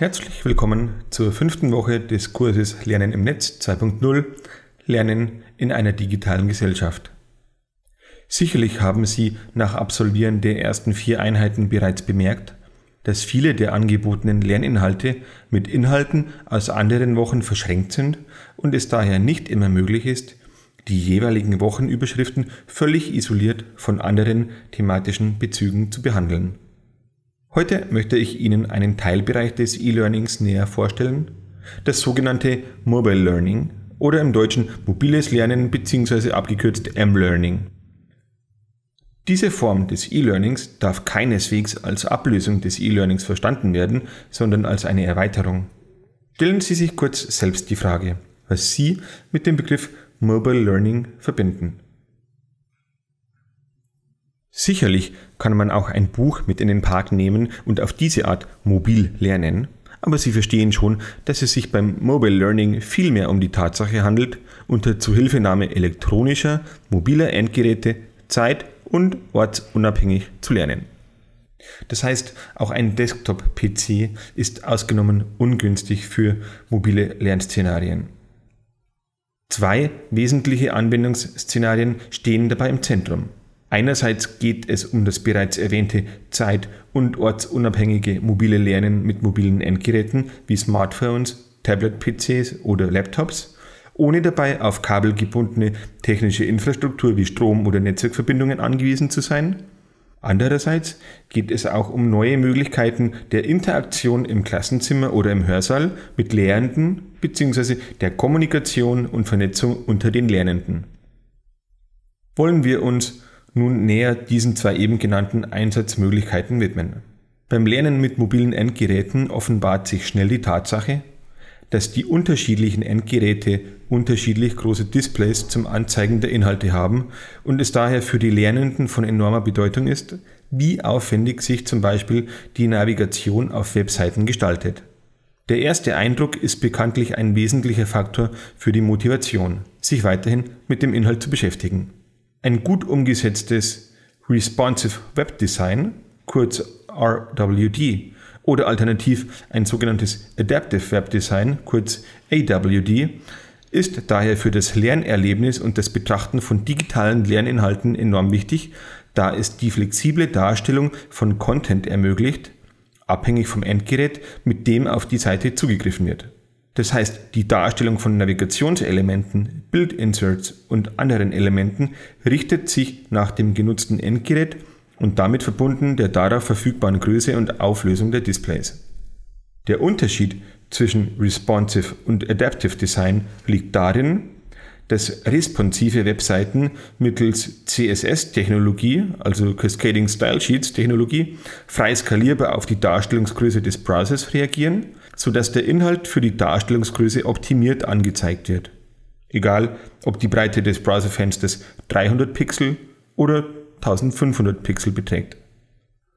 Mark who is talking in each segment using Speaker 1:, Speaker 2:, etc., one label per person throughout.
Speaker 1: Herzlich willkommen zur fünften Woche des Kurses Lernen im Netz 2.0 Lernen in einer digitalen Gesellschaft. Sicherlich haben Sie nach Absolvieren der ersten vier Einheiten bereits bemerkt, dass viele der angebotenen Lerninhalte mit Inhalten aus anderen Wochen verschränkt sind und es daher nicht immer möglich ist, die jeweiligen Wochenüberschriften völlig isoliert von anderen thematischen Bezügen zu behandeln. Heute möchte ich Ihnen einen Teilbereich des E-Learnings näher vorstellen, das sogenannte Mobile Learning oder im Deutschen mobiles Lernen bzw. abgekürzt M-Learning. Diese Form des E-Learnings darf keineswegs als Ablösung des E-Learnings verstanden werden, sondern als eine Erweiterung. Stellen Sie sich kurz selbst die Frage, was Sie mit dem Begriff Mobile Learning verbinden. Sicherlich kann man auch ein Buch mit in den Park nehmen und auf diese Art mobil lernen, aber Sie verstehen schon, dass es sich beim Mobile Learning vielmehr um die Tatsache handelt, unter Zuhilfenahme elektronischer, mobiler Endgeräte zeit- und ortsunabhängig zu lernen. Das heißt, auch ein Desktop-PC ist ausgenommen ungünstig für mobile Lernszenarien. Zwei wesentliche Anwendungsszenarien stehen dabei im Zentrum. Einerseits geht es um das bereits erwähnte zeit- und ortsunabhängige mobile Lernen mit mobilen Endgeräten wie Smartphones, Tablet-PCs oder Laptops, ohne dabei auf kabelgebundene technische Infrastruktur wie Strom- oder Netzwerkverbindungen angewiesen zu sein. Andererseits geht es auch um neue Möglichkeiten der Interaktion im Klassenzimmer oder im Hörsaal mit Lehrenden bzw. der Kommunikation und Vernetzung unter den Lernenden. Wollen wir uns nun näher diesen zwei eben genannten Einsatzmöglichkeiten widmen. Beim Lernen mit mobilen Endgeräten offenbart sich schnell die Tatsache, dass die unterschiedlichen Endgeräte unterschiedlich große Displays zum Anzeigen der Inhalte haben und es daher für die Lernenden von enormer Bedeutung ist, wie aufwendig sich zum Beispiel die Navigation auf Webseiten gestaltet. Der erste Eindruck ist bekanntlich ein wesentlicher Faktor für die Motivation, sich weiterhin mit dem Inhalt zu beschäftigen ein gut umgesetztes Responsive Web Design, kurz RWD, oder alternativ ein sogenanntes Adaptive Web Design, kurz AWD, ist daher für das Lernerlebnis und das Betrachten von digitalen Lerninhalten enorm wichtig, da es die flexible Darstellung von Content ermöglicht, abhängig vom Endgerät, mit dem auf die Seite zugegriffen wird. Das heißt, die Darstellung von Navigationselementen, Bildinserts und anderen Elementen richtet sich nach dem genutzten Endgerät und damit verbunden der darauf verfügbaren Größe und Auflösung der Displays. Der Unterschied zwischen Responsive und Adaptive Design liegt darin, dass responsive Webseiten mittels CSS-Technologie, also Cascading Style Sheets-Technologie, frei skalierbar auf die Darstellungsgröße des Browsers reagieren, sodass der Inhalt für die Darstellungsgröße optimiert angezeigt wird. Egal, ob die Breite des Browserfensters 300 Pixel oder 1500 Pixel beträgt.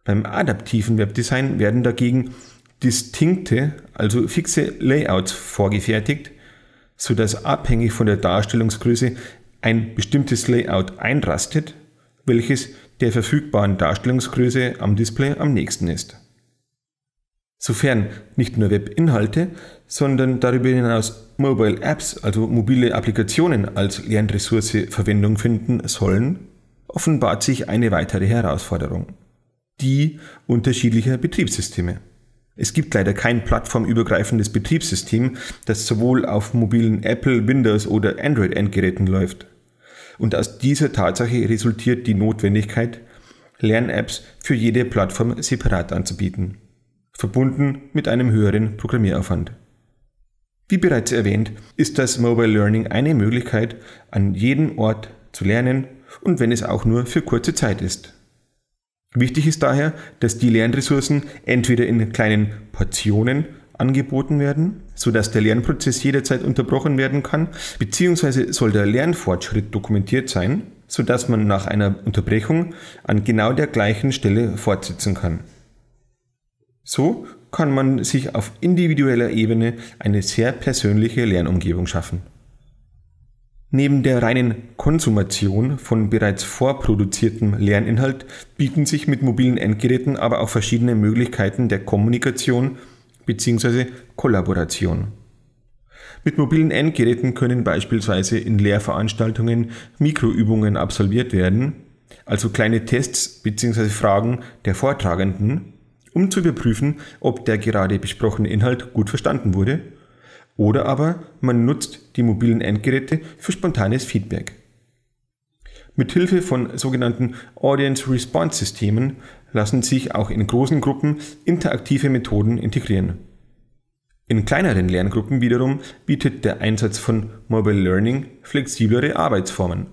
Speaker 1: Beim adaptiven Webdesign werden dagegen distinkte, also fixe Layouts vorgefertigt, so dass abhängig von der Darstellungsgröße ein bestimmtes Layout einrastet, welches der verfügbaren Darstellungsgröße am Display am nächsten ist. Sofern nicht nur Webinhalte, sondern darüber hinaus Mobile Apps, also mobile Applikationen als Lernressource Verwendung finden sollen, offenbart sich eine weitere Herausforderung. Die unterschiedlicher Betriebssysteme. Es gibt leider kein plattformübergreifendes Betriebssystem, das sowohl auf mobilen Apple, Windows oder Android-Endgeräten läuft. Und aus dieser Tatsache resultiert die Notwendigkeit, Lern-Apps für jede Plattform separat anzubieten, verbunden mit einem höheren Programmieraufwand. Wie bereits erwähnt, ist das Mobile Learning eine Möglichkeit, an jedem Ort zu lernen und wenn es auch nur für kurze Zeit ist. Wichtig ist daher, dass die Lernressourcen entweder in kleinen Portionen angeboten werden, sodass der Lernprozess jederzeit unterbrochen werden kann, beziehungsweise soll der Lernfortschritt dokumentiert sein, sodass man nach einer Unterbrechung an genau der gleichen Stelle fortsetzen kann. So kann man sich auf individueller Ebene eine sehr persönliche Lernumgebung schaffen. Neben der reinen Konsumation von bereits vorproduziertem Lerninhalt bieten sich mit mobilen Endgeräten aber auch verschiedene Möglichkeiten der Kommunikation bzw. Kollaboration. Mit mobilen Endgeräten können beispielsweise in Lehrveranstaltungen Mikroübungen absolviert werden, also kleine Tests bzw. Fragen der Vortragenden, um zu überprüfen, ob der gerade besprochene Inhalt gut verstanden wurde oder aber man nutzt die mobilen Endgeräte für spontanes Feedback. Mithilfe von sogenannten Audience Response Systemen lassen sich auch in großen Gruppen interaktive Methoden integrieren. In kleineren Lerngruppen wiederum bietet der Einsatz von Mobile Learning flexiblere Arbeitsformen.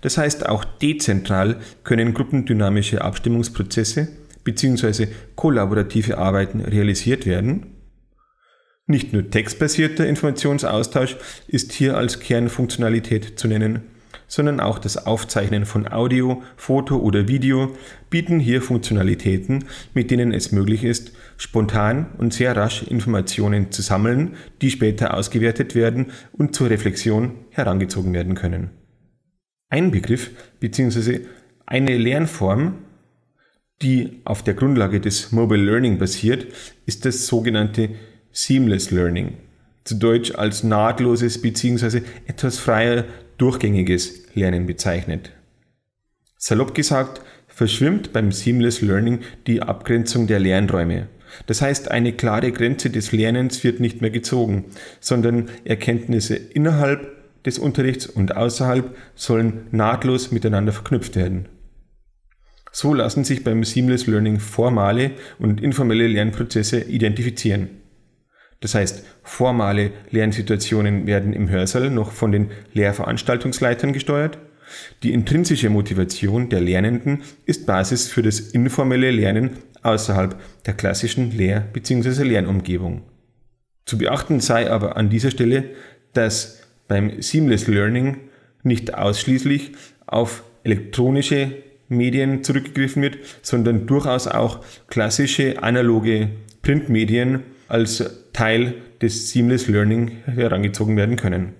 Speaker 1: Das heißt, auch dezentral können gruppendynamische Abstimmungsprozesse bzw. kollaborative Arbeiten realisiert werden nicht nur textbasierter Informationsaustausch ist hier als Kernfunktionalität zu nennen, sondern auch das Aufzeichnen von Audio, Foto oder Video bieten hier Funktionalitäten, mit denen es möglich ist, spontan und sehr rasch Informationen zu sammeln, die später ausgewertet werden und zur Reflexion herangezogen werden können. Ein Begriff bzw. eine Lernform, die auf der Grundlage des Mobile Learning basiert, ist das sogenannte Seamless Learning, zu Deutsch als nahtloses bzw. etwas freier durchgängiges Lernen bezeichnet. Salopp gesagt, verschwimmt beim Seamless Learning die Abgrenzung der Lernräume. Das heißt, eine klare Grenze des Lernens wird nicht mehr gezogen, sondern Erkenntnisse innerhalb des Unterrichts und außerhalb sollen nahtlos miteinander verknüpft werden. So lassen sich beim Seamless Learning formale und informelle Lernprozesse identifizieren. Das heißt, formale Lernsituationen werden im Hörsaal noch von den Lehrveranstaltungsleitern gesteuert. Die intrinsische Motivation der Lernenden ist Basis für das informelle Lernen außerhalb der klassischen Lehr- bzw. Lernumgebung. Zu beachten sei aber an dieser Stelle, dass beim Seamless Learning nicht ausschließlich auf elektronische Medien zurückgegriffen wird, sondern durchaus auch klassische analoge Printmedien als Teil des Seamless Learning herangezogen werden können.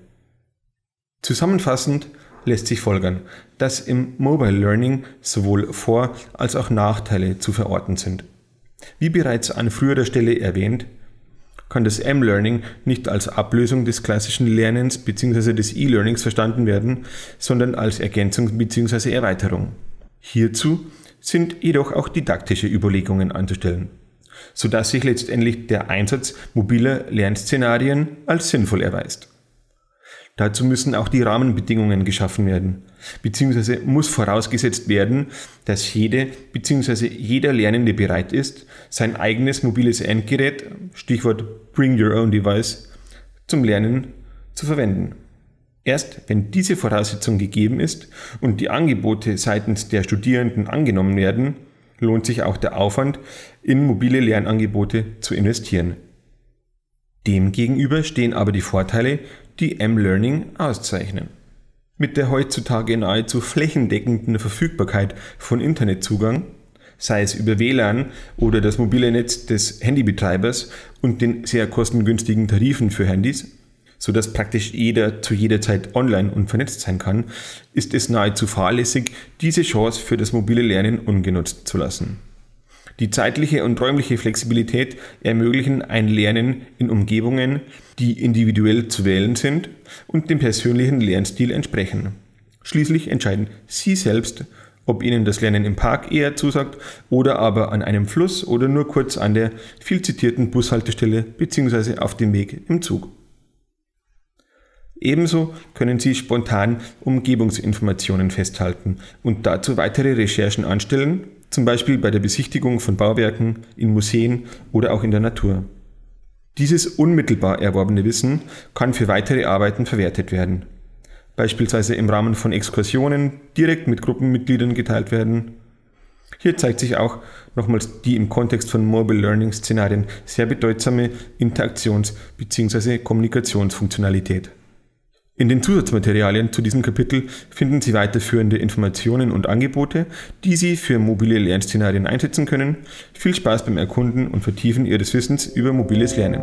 Speaker 1: Zusammenfassend lässt sich folgern, dass im Mobile Learning sowohl Vor- als auch Nachteile zu verorten sind. Wie bereits an früherer Stelle erwähnt, kann das M-Learning nicht als Ablösung des klassischen Lernens bzw. des E-Learnings verstanden werden, sondern als Ergänzung bzw. Erweiterung. Hierzu sind jedoch auch didaktische Überlegungen anzustellen sodass sich letztendlich der Einsatz mobiler Lernszenarien als sinnvoll erweist. Dazu müssen auch die Rahmenbedingungen geschaffen werden, beziehungsweise muss vorausgesetzt werden, dass jede bzw. jeder Lernende bereit ist, sein eigenes mobiles Endgerät, Stichwort Bring Your Own Device, zum Lernen zu verwenden. Erst wenn diese Voraussetzung gegeben ist und die Angebote seitens der Studierenden angenommen werden, lohnt sich auch der Aufwand, in mobile Lernangebote zu investieren. Demgegenüber stehen aber die Vorteile, die M-Learning auszeichnen. Mit der heutzutage nahezu flächendeckenden Verfügbarkeit von Internetzugang, sei es über WLAN oder das mobile Netz des Handybetreibers und den sehr kostengünstigen Tarifen für Handys, so dass praktisch jeder zu jeder Zeit online und vernetzt sein kann, ist es nahezu fahrlässig, diese Chance für das mobile Lernen ungenutzt zu lassen. Die zeitliche und räumliche Flexibilität ermöglichen ein Lernen in Umgebungen, die individuell zu wählen sind und dem persönlichen Lernstil entsprechen. Schließlich entscheiden Sie selbst, ob Ihnen das Lernen im Park eher zusagt oder aber an einem Fluss oder nur kurz an der viel zitierten Bushaltestelle bzw. auf dem Weg im Zug. Ebenso können Sie spontan Umgebungsinformationen festhalten und dazu weitere Recherchen anstellen, zum Beispiel bei der Besichtigung von Bauwerken, in Museen oder auch in der Natur. Dieses unmittelbar erworbene Wissen kann für weitere Arbeiten verwertet werden, beispielsweise im Rahmen von Exkursionen direkt mit Gruppenmitgliedern geteilt werden. Hier zeigt sich auch nochmals die im Kontext von Mobile Learning Szenarien sehr bedeutsame Interaktions- bzw. Kommunikationsfunktionalität. In den Zusatzmaterialien zu diesem Kapitel finden Sie weiterführende Informationen und Angebote, die Sie für mobile Lernszenarien einsetzen können. Viel Spaß beim Erkunden und Vertiefen Ihres Wissens über mobiles Lernen!